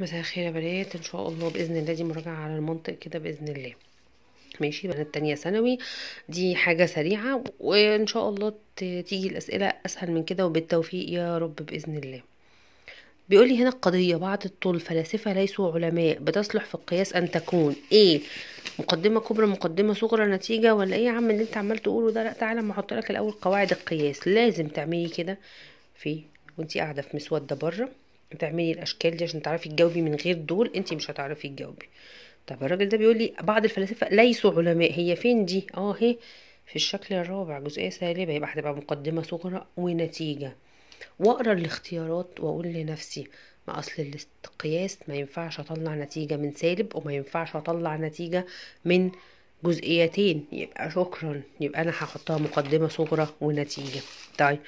مساء الخير يا بنات ان شاء الله باذن الله دي مراجعه على المنطق كده باذن الله ماشي بنات تانية ثانوي دي حاجة سريعة وان شاء الله تيجي الاسئلة اسهل من كده وبالتوفيق يا رب باذن الله بيقولي هنا القضية بعض فلاسفة ليسوا علماء بتصلح في القياس ان تكون ايه مقدمة كبرى مقدمة صغرى نتيجة ولا ايه يا عم اللي انت عمال تقوله ده لا تعالى ما احط لك الاول قواعد القياس لازم تعملي كده في وانتي قاعدة في مسودة بره تعملي الاشكال دي عشان تعرفي تجاوبي من غير دول انت مش هتعرفي تجاوبي طب الراجل ده بيقول لي بعض الفلاسفه ليسوا علماء هي فين دي اه هي في الشكل الرابع جزئيه سالبه يبقى هتبقى مقدمه صغرى ونتيجه واقرا الاختيارات واقول لنفسي ما اصل القياس ما ينفعش اطلع نتيجه من سالب وما ينفعش اطلع نتيجه من جزئيتين يبقى شكرا يبقى انا هحطها مقدمه صغرى ونتيجه طيب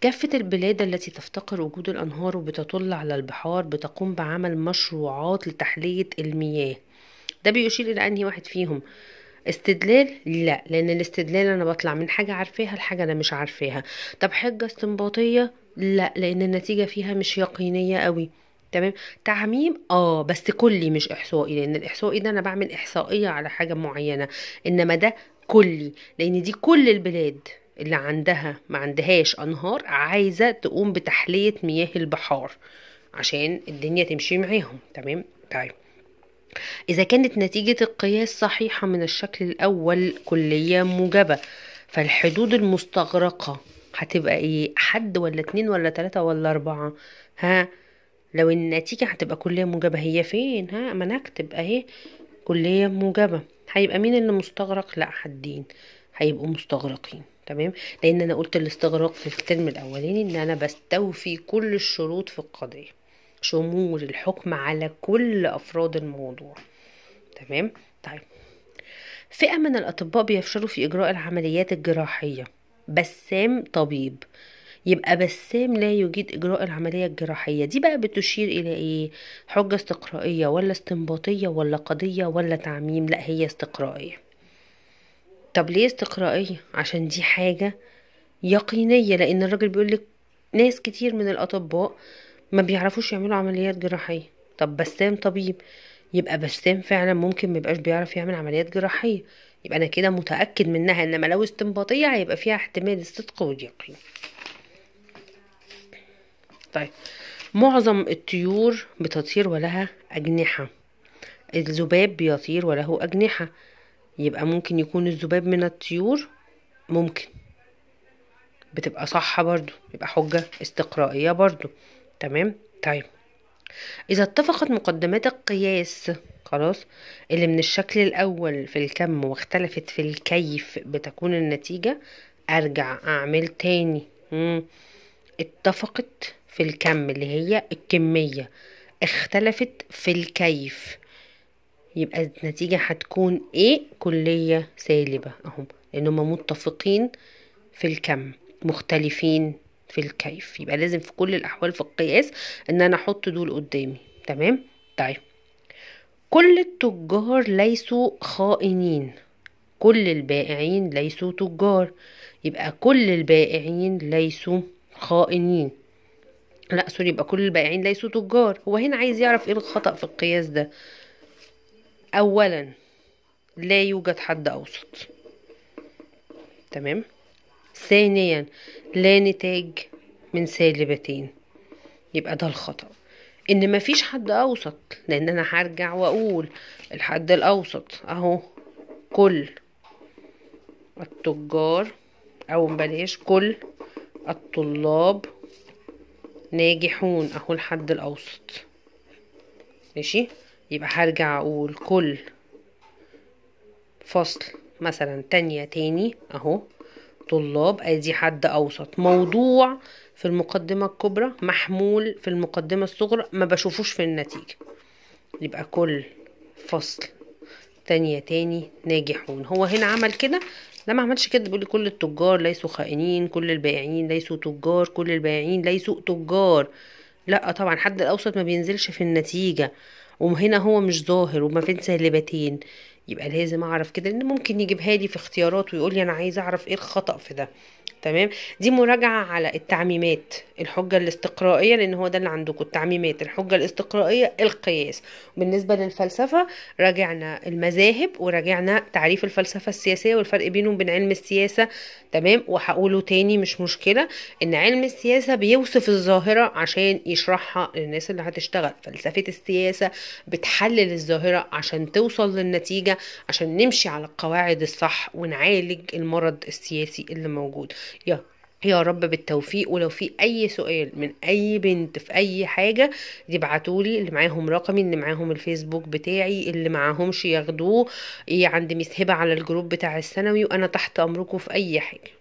كافة البلاد التي تفتقر وجود الأنهار وبتطل على البحار بتقوم بعمل مشروعات لتحلية المياه ده بيشير إلى أنهي واحد فيهم استدلال لا لأن الاستدلال أنا بطلع من حاجة عارفاها لحاجة أنا مش عارفاها طب حجة استنباطية لا لأن النتيجة فيها مش يقينية قوي تمام تعميم اه بس كلي مش احصائي لان الاحصائي ده انا بعمل احصائيه على حاجه معينه انما ده كلي لان دي كل البلاد اللي عندها ما عندهاش انهار عايزه تقوم بتحليه مياه البحار عشان الدنيا تمشي معاهم تمام طيب إذا كانت نتيجة القياس صحيحة من الشكل الأول كلية موجبة فالحدود المستغرقة هتبقى إيه حد ولا اتنين ولا تلاتة ولا أربعة ها لو النتيجة هتبقى كلية موجبة هي فين ها ما انا اكتب اهي كلية موجبة هيبقى مين اللي مستغرق لا حدين هيبقوا مستغرقين تمام لان انا قلت الاستغراق في الترم الاولاني ان انا بستوفي كل الشروط في القضية شمول الحكم على كل افراد الموضوع تمام طيب فئة من الأطباء بيفشلوا في إجراء العمليات الجراحية بسام طبيب يبقى بسام لا يجيد إجراء العملية الجراحية دي بقى بتشير إلى إيه حجة استقرائية ولا استنباطية ولا قضية ولا تعميم لا هي استقرائية طب ليه استقرائية عشان دي حاجة يقينية لأن الراجل بيقولك ناس كتير من الأطباء ما بيعرفوش يعملوا عمليات جراحية طب بسام طبيب يبقى بسام فعلا ممكن ميبقاش بيعرف يعمل عمليات جراحية يبقى انا كده متاكد منها انما لو استنباطيه هيبقى فيها احتمال الصدق واليقين طيب معظم الطيور بتطير ولها أجنحة الذباب بيطير وله أجنحة يبقى ممكن يكون الذباب من الطيور ممكن بتبقى صح برضو يبقى حجة استقرائية برضو تمام طيب إذا اتفقت مقدمات القياس خلاص اللي من الشكل الأول في الكم واختلفت في الكيف بتكون النتيجة أرجع أعمل تاني مم. اتفقت في الكم اللي هي الكمية اختلفت في الكيف يبقى النتيجة هتكون ايه كلية سالبة اهم لان هما متفقين في الكم مختلفين في الكيف يبقى لازم في كل الاحوال في القياس ان انا احط دول قدامي تمام طيب كل التجار ليسوا خائنين كل البائعين ليسوا تجار يبقى كل البائعين ليسوا خائنين لا سوري يبقى كل البائعين ليسوا تجار هو هنا عايز يعرف ايه الخطأ في القياس ده اولا لا يوجد حد اوسط تمام ثانيا لا نتاج من سالبتين يبقى ده الخطأ ان مفيش حد اوسط لان انا هرجع واقول الحد الاوسط اهو كل التجار او بلاش كل الطلاب ناجحون اهو الحد الاوسط ماشي يبقى هرجع اقول كل فصل مثلا تانية تاني اهو طلاب ادي حد اوسط موضوع في المقدمة الكبرى محمول في المقدمة الصغرى ما بشوفوش في النتيجة يبقى كل فصل تانية تاني ناجحون هو هنا عمل كده لا ما عملش كده بيقول كل التجار ليسوا خائنين كل البائعين ليسوا تجار كل البائعين ليسوا تجار لا طبعا حد الاوسط ما بينزلش في النتيجه وهنا هو مش ظاهر وما فين سالبتين يبقى لازم اعرف كده ان ممكن يجيبها لي في اختيارات ويقول لي انا عايز اعرف ايه الخطا في ده تمام دي مراجعه على التعميمات الحجه الاستقرائيه لان هو ده اللي عندكم التعميمات الحجه الاستقرائيه القياس بالنسبه للفلسفه راجعنا المذاهب وراجعنا تعريف الفلسفه السياسيه والفرق بينهم وبين علم السياسه تمام وهقوله تاني مش مشكله ان علم السياسه بيوصف الظاهره عشان يشرحها للناس اللي هتشتغل فلسفه السياسه بتحلل الظاهره عشان توصل للنتيجه عشان نمشي على القواعد الصح ونعالج المرض السياسي اللي موجود يا يا رب بالتوفيق ولو في اي سؤال من اي بنت في اي حاجه يبعتولي اللي معاهم رقمي اللي معاهم الفيسبوك بتاعي اللي معاهمش ياخدوه إيه، عند مسهبه هبه على الجروب بتاع الثانوي وانا تحت امركم في اي حاجه